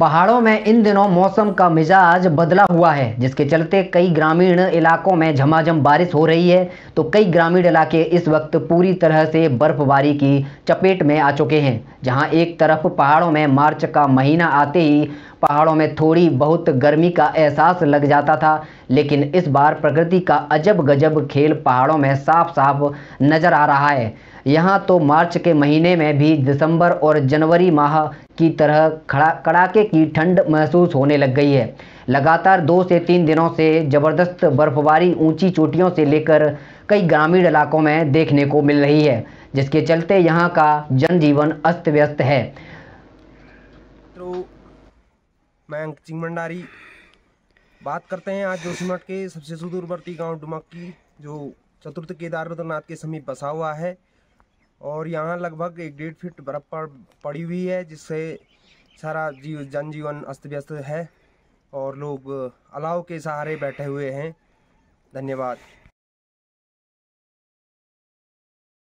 पहाड़ों में इन दिनों मौसम का मिजाज बदला हुआ है जिसके चलते कई ग्रामीण इलाकों में झमाझम बारिश हो रही है तो कई ग्रामीण इलाके इस वक्त पूरी तरह से बर्फबारी की चपेट में आ चुके हैं जहां एक तरफ पहाड़ों में मार्च का महीना आते ही पहाड़ों में थोड़ी बहुत गर्मी का एहसास लग जाता था लेकिन इस बार प्रकृति का अजब गजब खेल पहाड़ों में साफ साफ नज़र आ रहा है यहाँ तो मार्च के महीने में भी दिसंबर और जनवरी माह की तरह खड़ा कड़ाके की ठंड महसूस होने लग गई है लगातार दो से तीन दिनों से ज़बरदस्त बर्फबारी ऊंची चोटियों से लेकर कई ग्रामीण इलाकों में देखने को मिल रही है जिसके चलते यहाँ का जनजीवन अस्त व्यस्त है तो मैं अंक सिंह भंडारी बात करते हैं आज जोशीमठ के सबसे सुदूरवर्ती गांव डुमक की जो चतुर्थ केदार रुद्रनाथ के समीप बसा हुआ है और यहाँ लगभग एक डेढ़ फीट बर्फ पर पड़ी हुई है जिससे सारा जीव जनजीवन अस्त व्यस्त है और लोग अलाव के सहारे बैठे हुए हैं धन्यवाद